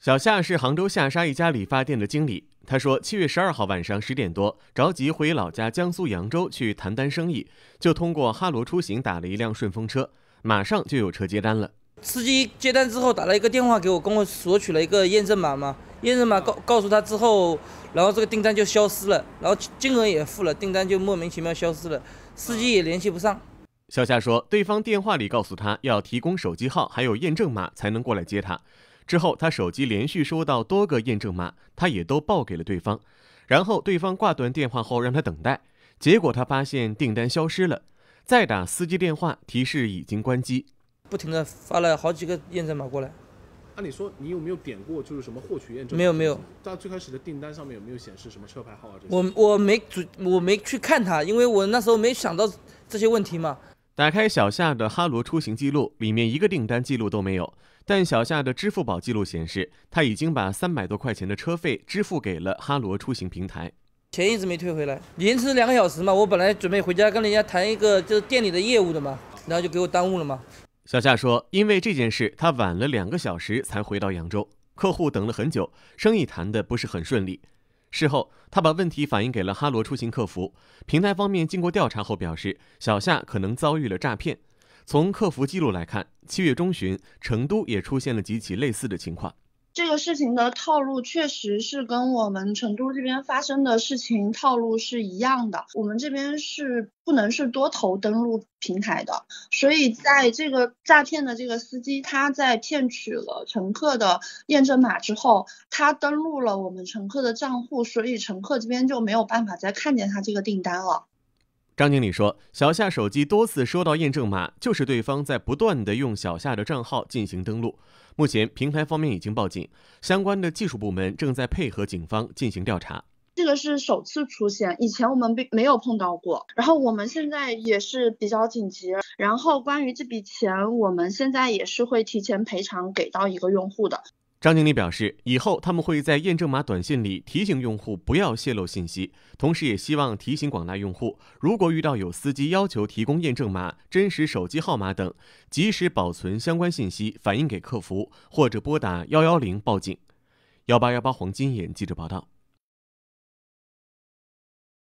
小夏是杭州下沙一家理发店的经理，他说，七月十二号晚上十点多，着急回老家江苏扬州去谈单生意，就通过哈罗出行打了一辆顺风车，马上就有车接单了。司机接单之后打了一个电话给我，跟我索取了一个验证码嘛，验证码告告诉他之后，然后这个订单就消失了，然后金额也付了，订单就莫名其妙消失了，司机也联系不上。小夏说，对方电话里告诉他要提供手机号还有验证码才能过来接他。之后，他手机连续收到多个验证码，他也都报给了对方。然后对方挂断电话后，让他等待。结果他发现订单消失了，再打司机电话，提示已经关机。不停地发了好几个验证码过来。按理说，你有没有点过？就是什么获取验证没有没有。在最开始的订单上面有没有显示什么车牌号啊？这些？我我没主，我没去看他，因为我那时候没想到这些问题嘛。打开小夏的哈罗出行记录，里面一个订单记录都没有。但小夏的支付宝记录显示，他已经把三百多块钱的车费支付给了哈罗出行平台，钱一直没退回来。延迟两个小时嘛，我本来准备回家跟人家谈一个就是店里的业务的嘛，然后就给我耽误了嘛。小夏说，因为这件事，他晚了两个小时才回到扬州，客户等了很久，生意谈的不是很顺利。事后，他把问题反映给了哈罗出行客服平台方面。经过调查后，表示小夏可能遭遇了诈骗。从客服记录来看，七月中旬，成都也出现了几起类似的情况。这个事情的套路确实是跟我们成都这边发生的事情套路是一样的。我们这边是不能是多头登录平台的，所以在这个诈骗的这个司机，他在骗取了乘客的验证码之后，他登录了我们乘客的账户，所以乘客这边就没有办法再看见他这个订单了。张经理说：“小夏手机多次收到验证码，就是对方在不断的用小夏的账号进行登录。目前平台方面已经报警，相关的技术部门正在配合警方进行调查。这个是首次出现，以前我们并没有碰到过。然后我们现在也是比较紧急。然后关于这笔钱，我们现在也是会提前赔偿给到一个用户的。”张经理表示，以后他们会在验证码短信里提醒用户不要泄露信息，同时也希望提醒广大用户，如果遇到有司机要求提供验证码、真实手机号码等，及时保存相关信息，反映给客服或者拨打幺幺零报警。幺八幺八黄金眼记者报道。